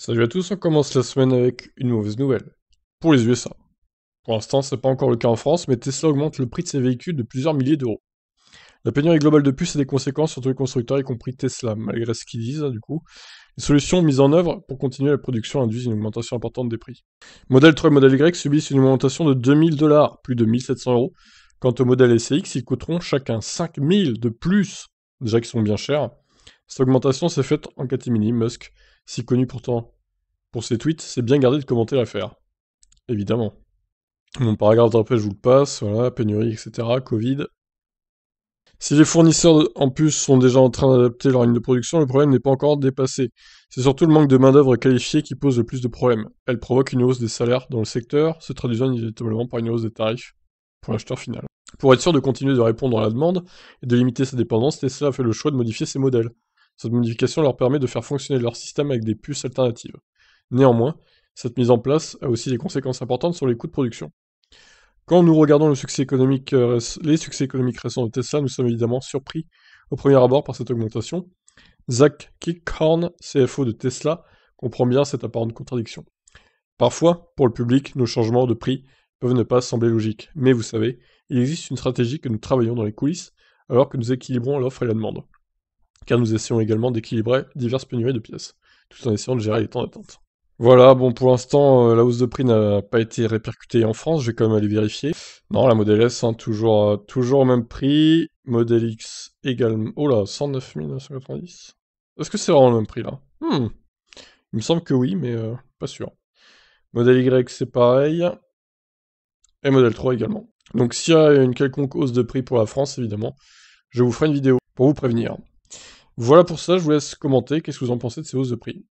Salut à tous, on commence la semaine avec une mauvaise nouvelle. Pour les USA. Pour l'instant, ce n'est pas encore le cas en France, mais Tesla augmente le prix de ses véhicules de plusieurs milliers d'euros. La pénurie globale de puces a des conséquences sur tous les constructeurs, y compris Tesla, malgré ce qu'ils disent, hein, du coup. Les solutions mises en œuvre pour continuer la production induisent une augmentation importante des prix. Modèle 3 et modèle Y subissent une augmentation de 2000 dollars, plus de 1700 euros. Quant au modèle SCX, ils coûteront chacun 5000 de plus, déjà qu'ils sont bien chers. Cette augmentation s'est faite en catimini, Musk, si connu pourtant pour ses tweets, s'est bien gardé de commenter l'affaire. Évidemment. Mon paragraphe d'après, je vous le passe, voilà, pénurie, etc., Covid. Si les fournisseurs en plus sont déjà en train d'adapter leur ligne de production, le problème n'est pas encore dépassé. C'est surtout le manque de main-d'œuvre qualifiée qui pose le plus de problèmes. Elle provoque une hausse des salaires dans le secteur, se traduisant inévitablement par une hausse des tarifs pour l'acheteur final. Pour être sûr de continuer de répondre à la demande et de limiter sa dépendance, Tesla a fait le choix de modifier ses modèles. Cette modification leur permet de faire fonctionner leur système avec des puces alternatives. Néanmoins, cette mise en place a aussi des conséquences importantes sur les coûts de production. Quand nous regardons succès euh, les succès économiques récents de Tesla, nous sommes évidemment surpris au premier abord par cette augmentation. Zach Kickhorn, CFO de Tesla, comprend bien cette apparente contradiction. Parfois, pour le public, nos changements de prix peuvent ne pas sembler logiques, mais vous savez, il existe une stratégie que nous travaillons dans les coulisses alors que nous équilibrons l'offre et la demande car nous essayons également d'équilibrer diverses pénuries de pièces, tout en essayant de gérer les temps d'attente. Voilà, bon pour l'instant euh, la hausse de prix n'a pas été répercutée en France, je vais quand même aller vérifier. Non, la Model S, hein, toujours, euh, toujours au même prix, Model X également... Oh là, 109 990 Est-ce que c'est vraiment le même prix là hmm. Il me semble que oui, mais euh, pas sûr. Modèle Y c'est pareil, et Modèle 3 également. Donc s'il y a une quelconque hausse de prix pour la France, évidemment, je vous ferai une vidéo pour vous prévenir. Voilà pour ça, je vous laisse commenter, qu'est-ce que vous en pensez de ces hausses de prix